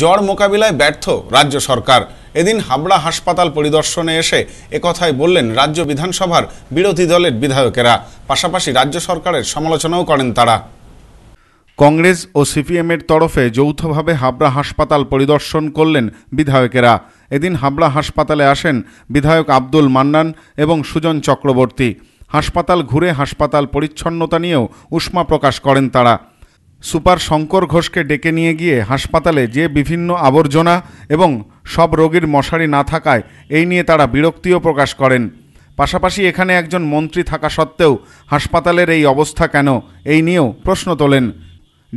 জ্বর মোকাবিলায় ব্যর্থ রাজ্য সরকার এদিন হাবড়া হাসপাতাল পরিদর্শনে এসে একথাই বললেন রাজ্য বিধানসভার বিরোধী দলের বিধায়কেরা পাশাপাশি রাজ্য সরকারের সমালোচনাও করেন তারা কংগ্রেস ও সিপিএমের তরফে যৌথভাবে হাবড়া হাসপাতাল পরিদর্শন করলেন বিধায়কেরা এদিন হাবড়া হাসপাতালে আসেন বিধায়ক আব্দুল মান্নান এবং সুজন চক্রবর্তী হাসপাতাল ঘুরে হাসপাতাল পরিচ্ছন্নতা নিয়েও উষ্মা প্রকাশ করেন তারা সুপার শঙ্কর ঘোষকে ডেকে নিয়ে গিয়ে হাসপাতালে যে বিভিন্ন আবর্জনা এবং সব রোগীর মশারি না থাকায় এই নিয়ে তারা বিরক্তিও প্রকাশ করেন পাশাপাশি এখানে একজন মন্ত্রী থাকা সত্ত্বেও হাসপাতালের এই অবস্থা কেন এই নিয়েও প্রশ্ন তোলেন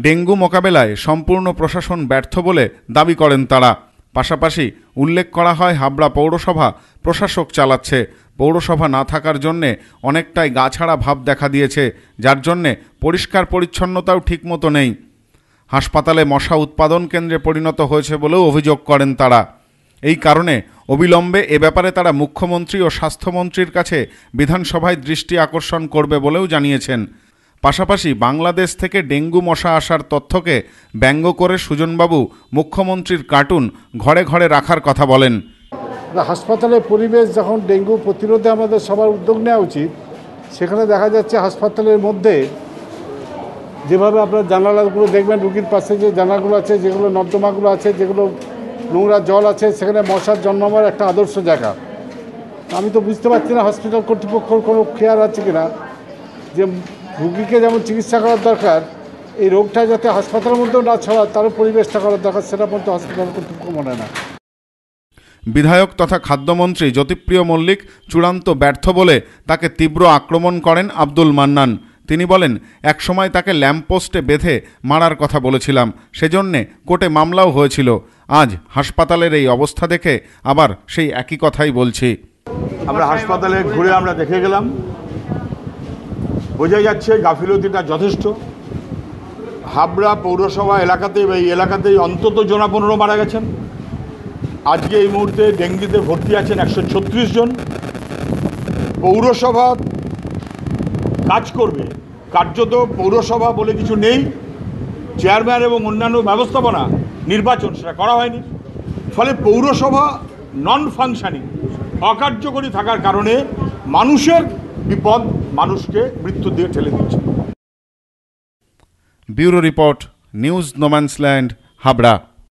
ডেঙ্গু মোকাবেলায় সম্পূর্ণ প্রশাসন ব্যর্থ বলে দাবি করেন তারা পাশাপাশি উল্লেখ করা হয় হাবড়া পৌরসভা প্রশাসক চালাচ্ছে পৌরসভা না থাকার জন্যে অনেকটাই গাছাড়া ভাব দেখা দিয়েছে যার জন্যে পরিষ্কার পরিচ্ছন্নতাও ঠিকমতো নেই হাসপাতালে মশা উৎপাদন কেন্দ্রে পরিণত হয়েছে বলেও অভিযোগ করেন তারা এই কারণে অবিলম্বে এ ব্যাপারে তারা মুখ্যমন্ত্রী ও স্বাস্থ্যমন্ত্রীর কাছে বিধানসভায় দৃষ্টি আকর্ষণ করবে বলেও জানিয়েছেন পাশাপাশি বাংলাদেশ থেকে ডেঙ্গু মশা আসার তথ্যকে ব্যঙ্গ করে সুজনবাবু মুখ্যমন্ত্রীর কার্টুন ঘরে ঘরে রাখার কথা বলেন হাসপাতালের পরিবেশ যখন ডেঙ্গু প্রতিরোধে আমাদের সবার উদ্যোগ নেওয়া উচিত সেখানে দেখা যাচ্ছে হাসপাতালের মধ্যে যেভাবে আপনার জানালাগুলো দেখবেন রুগীর পাশে যে জানালাগুলো আছে যেগুলো নর্দমাগুলো আছে যেগুলো নোংরা জল আছে সেখানে মশার জন্মাবার একটা আদর্শ জায়গা আমি তো বুঝতে পারছি না হসপিটাল কর্তৃপক্ষর কোনো খেয়াল আছে কিনা যে রুগীকে যেমন চিকিৎসা করার দরকার এই রোগটা যাতে হাসপাতালের মধ্যেও না ছড়ায় তারও পরিবেশটা করার দরকার সেটা পর্যন্ত হসপিটাল কর্তৃপক্ষ মনে না বিধায়ক তথা খাদ্যমন্ত্রী জ্যোতিপ্রিয় মল্লিক চূড়ান্ত ব্যর্থ বলে তাকে তীব্র আক্রমণ করেন আব্দুল মান্নান তিনি বলেন একসময় তাকে ল্যাম্পপোস্টে বেঁধে মারার কথা বলেছিলাম সেজন্যে কোর্টে মামলাও হয়েছিল আজ হাসপাতালের এই অবস্থা দেখে আবার সেই একই কথাই বলছি আমরা হাসপাতালে ঘুরে আমরা দেখে গেলাম বোঝা যাচ্ছে গাফিলতিটা যথেষ্ট হাবড়া পৌরসভা এলাকাতে এই এলাকাতেই অন্তত জোনা পনেরো মারা গেছেন আজকে এই মুহূর্তে ডেঙ্গিতে ভর্তি আছেন একশো জন পৌরসভা কাজ করবে কার্যত পৌরসভা বলে কিছু নেই চেয়ারম্যান এবং অন্যান্য ব্যবস্থাপনা নির্বাচন সেটা করা হয়নি ফলে পৌরসভা নন ফাংশানিং অকার্যকরী থাকার কারণে মানুষের বিপদ মানুষকে মৃত্যু দিয়ে ঠেলে দিচ্ছে bureau report news no man's land Habra